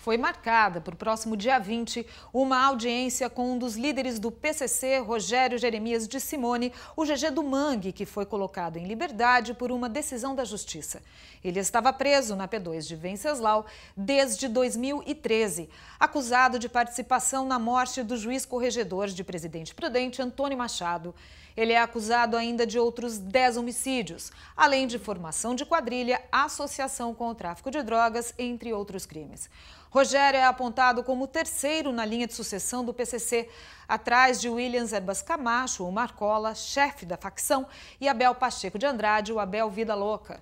foi marcada para o próximo dia 20 uma audiência com um dos líderes do PCC, Rogério Jeremias de Simone, o GG do Mangue, que foi colocado em liberdade por uma decisão da Justiça. Ele estava preso na P2 de Venceslau desde 2013, acusado de participação na morte do juiz corregedor de Presidente Prudente, Antônio Machado. Ele é acusado ainda de outros 10 homicídios, além de formação de quadrilha, associação com o tráfico de drogas, entre outros crimes. Rogério é apontado como o terceiro na linha de sucessão do PCC, atrás de Williams Erbas Camacho, o Marcola, chefe da facção, e Abel Pacheco de Andrade, o Abel Vida Louca.